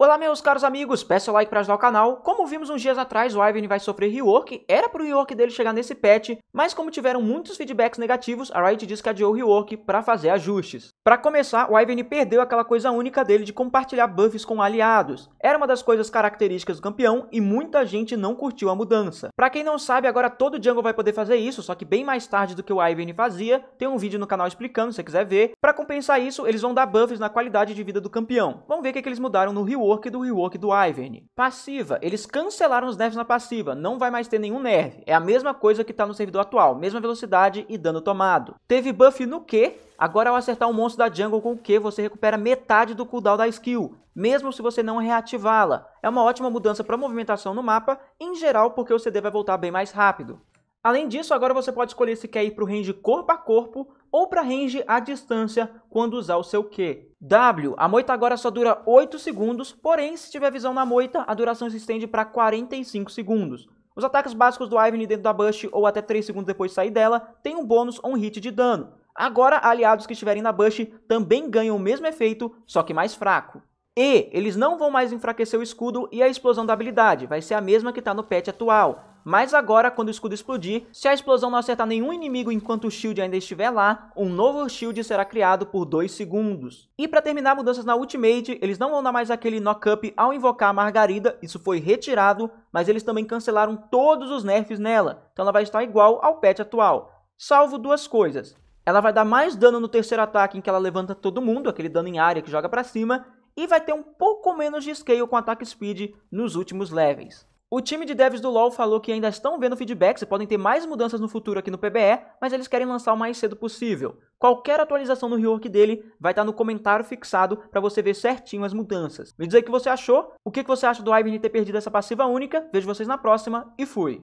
Olá meus caros amigos, peço like para ajudar o canal. Como vimos uns dias atrás, o Ivan vai sofrer rework, era pro rework dele chegar nesse patch, mas como tiveram muitos feedbacks negativos, a Riot diz que adiou o rework para fazer ajustes. Para começar, o Ivany perdeu aquela coisa única dele de compartilhar buffs com aliados. Era uma das coisas características do campeão e muita gente não curtiu a mudança. Para quem não sabe, agora todo jungle vai poder fazer isso, só que bem mais tarde do que o Ivany fazia, tem um vídeo no canal explicando, se você quiser ver. Para compensar isso, eles vão dar buffs na qualidade de vida do campeão. Vamos ver o que, é que eles mudaram no rework do rework do Ivany. Passiva. Eles cancelaram os nerfs na passiva, não vai mais ter nenhum nerf. É a mesma coisa que tá no servidor atual, mesma velocidade e dano tomado. Teve buff no Q, Agora, ao acertar um monstro da jungle com o Q, você recupera metade do cooldown da skill, mesmo se você não reativá-la. É uma ótima mudança para movimentação no mapa, em geral porque o CD vai voltar bem mais rápido. Além disso, agora você pode escolher se quer ir para o range corpo a corpo ou para range à distância quando usar o seu Q. W, a moita agora só dura 8 segundos, porém se tiver visão na moita, a duração se estende para 45 segundos. Os ataques básicos do Ivern dentro da Bush ou até 3 segundos depois de sair dela tem um bônus ou um hit de dano, Agora, aliados que estiverem na Bush também ganham o mesmo efeito, só que mais fraco. E eles não vão mais enfraquecer o escudo e a explosão da habilidade, vai ser a mesma que está no patch atual. Mas agora, quando o escudo explodir, se a explosão não acertar nenhum inimigo enquanto o shield ainda estiver lá, um novo shield será criado por 2 segundos. E para terminar mudanças na Ultimate, eles não vão dar mais aquele knock-up ao invocar a Margarida, isso foi retirado, mas eles também cancelaram todos os nerfs nela, então ela vai estar igual ao patch atual. Salvo duas coisas. Ela vai dar mais dano no terceiro ataque em que ela levanta todo mundo, aquele dano em área que joga para cima, e vai ter um pouco menos de scale com ataque speed nos últimos levels. O time de devs do LoL falou que ainda estão vendo feedbacks e podem ter mais mudanças no futuro aqui no PBE, mas eles querem lançar o mais cedo possível. Qualquer atualização no rework dele vai estar tá no comentário fixado para você ver certinho as mudanças. Me diz aí o que você achou, o que você acha do Ivern ter perdido essa passiva única, vejo vocês na próxima e fui!